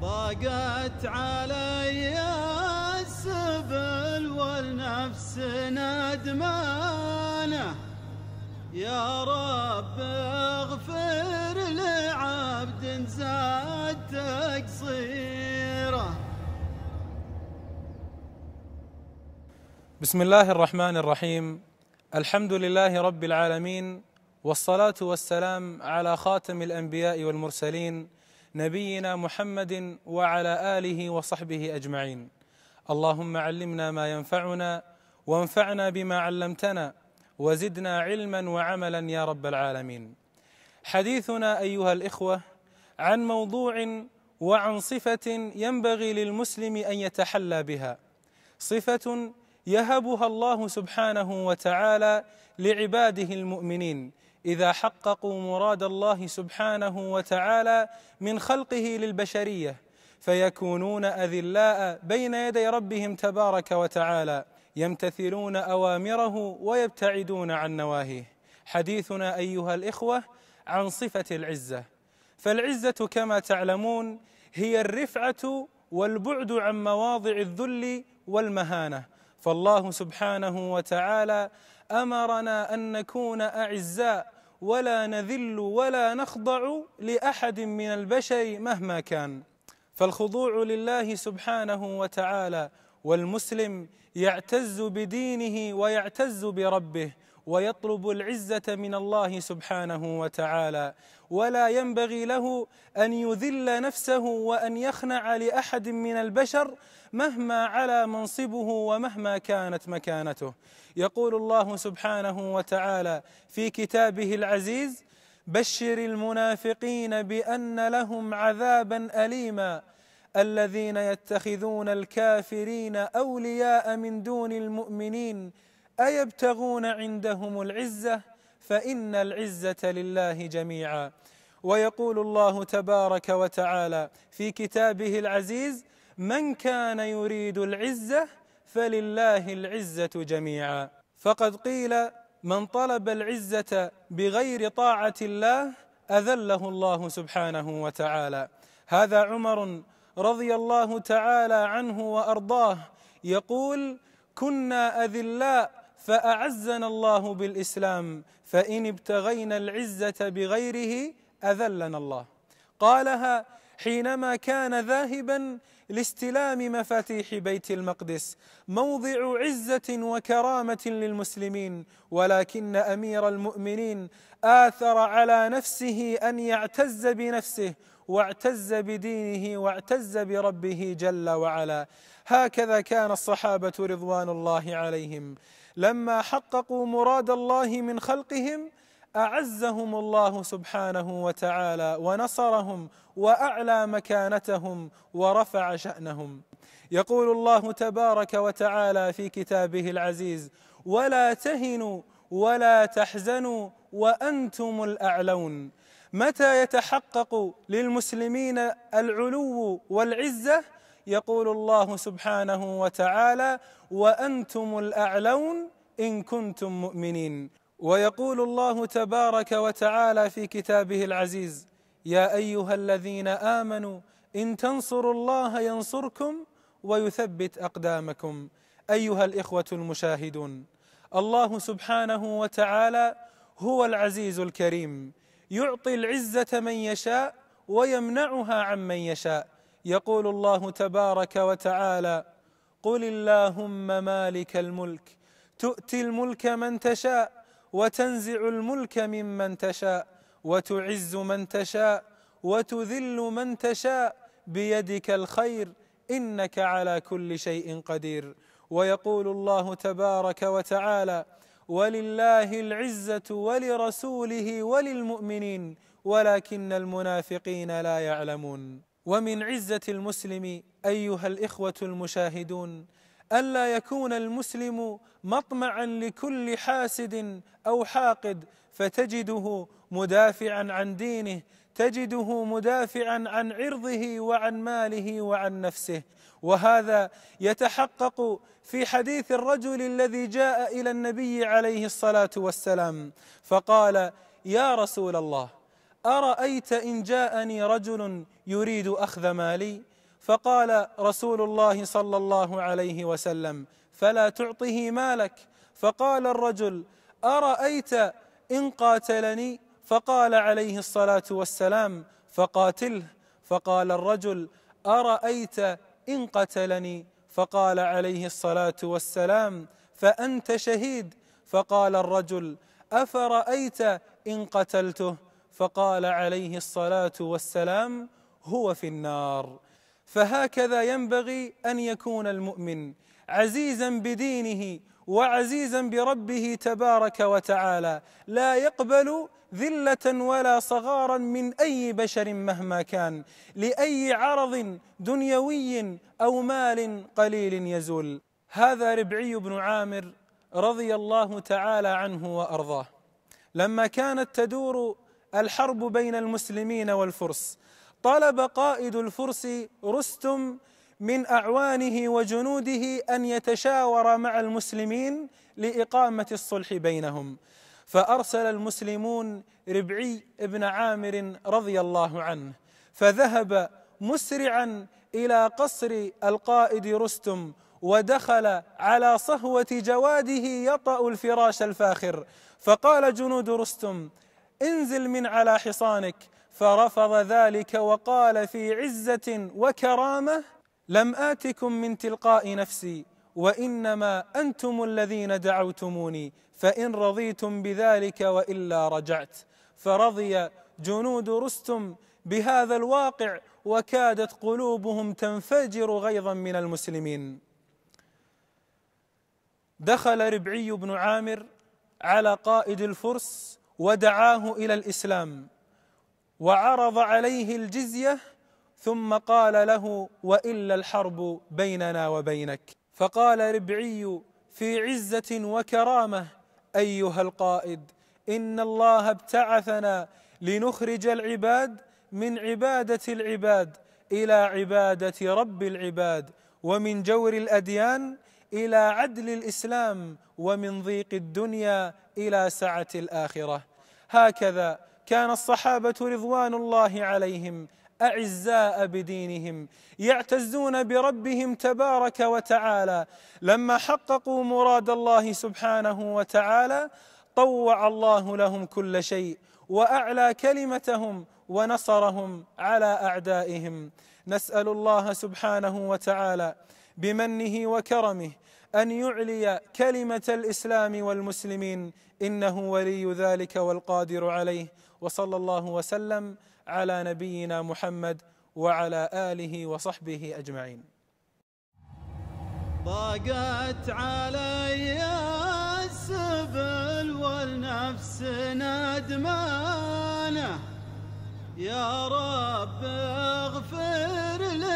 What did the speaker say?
ضاقت علي السبل والنفس ندمانة يا رب اغفر لعبد زاد تقصيره بسم الله الرحمن الرحيم الحمد لله رب العالمين والصلاة والسلام على خاتم الأنبياء والمرسلين نبينا محمد وعلى اله وصحبه اجمعين اللهم علمنا ما ينفعنا وانفعنا بما علمتنا وزدنا علما وعملا يا رب العالمين حديثنا ايها الاخوه عن موضوع وعن صفه ينبغي للمسلم ان يتحلى بها صفه يهبها الله سبحانه وتعالى لعباده المؤمنين إذا حققوا مراد الله سبحانه وتعالى من خلقه للبشرية فيكونون أذلاء بين يدي ربهم تبارك وتعالى يمتثلون أوامره ويبتعدون عن نواهيه حديثنا أيها الإخوة عن صفة العزة فالعزة كما تعلمون هي الرفعة والبعد عن مواضع الذل والمهانة فالله سبحانه وتعالى امرنا ان نكون اعزاء ولا نذل ولا نخضع لاحد من البشر مهما كان فالخضوع لله سبحانه وتعالى والمسلم يعتز بدينه ويعتز بربه ويطلب العزة من الله سبحانه وتعالى ولا ينبغي له أن يذل نفسه وأن يخنع لأحد من البشر مهما على منصبه ومهما كانت مكانته يقول الله سبحانه وتعالى في كتابه العزيز بشر المنافقين بأن لهم عذابا أليما الذين يتخذون الكافرين أولياء من دون المؤمنين أيبتغون عندهم العزة فإن العزة لله جميعا ويقول الله تبارك وتعالى في كتابه العزيز من كان يريد العزة فلله العزة جميعا فقد قيل من طلب العزة بغير طاعة الله أذله الله سبحانه وتعالى هذا عمر رضي الله تعالى عنه وأرضاه يقول كنا أذلاء فأعزنا الله بالإسلام فإن ابتغينا العزة بغيره أذلنا الله قالها حينما كان ذاهبا لاستلام مفاتيح بيت المقدس موضع عزة وكرامة للمسلمين ولكن أمير المؤمنين آثر على نفسه أن يعتز بنفسه واعتز بدينه واعتز بربه جل وعلا هكذا كان الصحابة رضوان الله عليهم لما حققوا مراد الله من خلقهم اعزهم الله سبحانه وتعالى ونصرهم واعلى مكانتهم ورفع شانهم يقول الله تبارك وتعالى في كتابه العزيز ولا تهنوا ولا تحزنوا وانتم الاعلون متى يتحقق للمسلمين العلو والعزه يقول الله سبحانه وتعالى وأنتم الأعلون إن كنتم مؤمنين ويقول الله تبارك وتعالى في كتابه العزيز يا أيها الذين آمنوا إن تنصروا الله ينصركم ويثبت أقدامكم أيها الإخوة المشاهدون الله سبحانه وتعالى هو العزيز الكريم يعطي العزة من يشاء ويمنعها عمن يشاء يقول الله تبارك وتعالى قل اللهم مالك الملك تؤتي الملك من تشاء وتنزع الملك ممن تشاء وتعز من تشاء وتذل من تشاء بيدك الخير انك على كل شيء قدير ويقول الله تبارك وتعالى ولله العزه ولرسوله وللمؤمنين ولكن المنافقين لا يعلمون ومن عزة المسلم أيها الإخوة المشاهدون ألا يكون المسلم مطمعا لكل حاسد أو حاقد فتجده مدافعا عن دينه تجده مدافعا عن عرضه وعن ماله وعن نفسه وهذا يتحقق في حديث الرجل الذي جاء إلى النبي عليه الصلاة والسلام فقال يا رسول الله أرأيت إن جاءني رجل يريد أخذ مالي فقال رسول الله صلى الله عليه وسلم فلا تعطه مالك فقال الرجل أرأيت إن قاتلني فقال عليه الصلاة والسلام فقاتله فقال الرجل أرأيت إن قتلني فقال عليه الصلاة والسلام فأنت شهيد فقال الرجل أفرأيت إن قتلته فقال عليه الصلاة والسلام هو في النار فهكذا ينبغي أن يكون المؤمن عزيزا بدينه وعزيزا بربه تبارك وتعالى لا يقبل ذلة ولا صغارا من أي بشر مهما كان لأي عرض دنيوي أو مال قليل يزول هذا ربعي بن عامر رضي الله تعالى عنه وأرضاه لما كانت تدور الحرب بين المسلمين والفرس طلب قائد الفرس رستم من أعوانه وجنوده أن يتشاور مع المسلمين لإقامة الصلح بينهم فأرسل المسلمون ربعي بن عامر رضي الله عنه فذهب مسرعا إلى قصر القائد رستم ودخل على صهوة جواده يطأ الفراش الفاخر فقال جنود رستم انزل من على حصانك فرفض ذلك وقال في عزة وكرامة لم آتكم من تلقاء نفسي وإنما أنتم الذين دعوتموني فإن رضيتم بذلك وإلا رجعت فرضي جنود رستم بهذا الواقع وكادت قلوبهم تنفجر غيظا من المسلمين دخل ربعي بن عامر على قائد الفرس ودعاه الى الاسلام وعرض عليه الجزيه ثم قال له والا الحرب بيننا وبينك فقال ربعي في عزه وكرامه ايها القائد ان الله ابتعثنا لنخرج العباد من عباده العباد الى عباده رب العباد ومن جور الاديان الى عدل الاسلام ومن ضيق الدنيا الى سعه الاخره هكذا كان الصحابة رضوان الله عليهم أعزاء بدينهم يعتزون بربهم تبارك وتعالى لما حققوا مراد الله سبحانه وتعالى طوع الله لهم كل شيء واعلى كلمتهم ونصرهم على اعدائهم نسال الله سبحانه وتعالى بمنه وكرمه أن يعلي كلمة الإسلام والمسلمين إنه ولي ذلك والقادر عليه وصلى الله وسلم على نبينا محمد وعلى آله وصحبه أجمعين ضاقت علي السبل والنفس ندمانه يا رب اغفر لي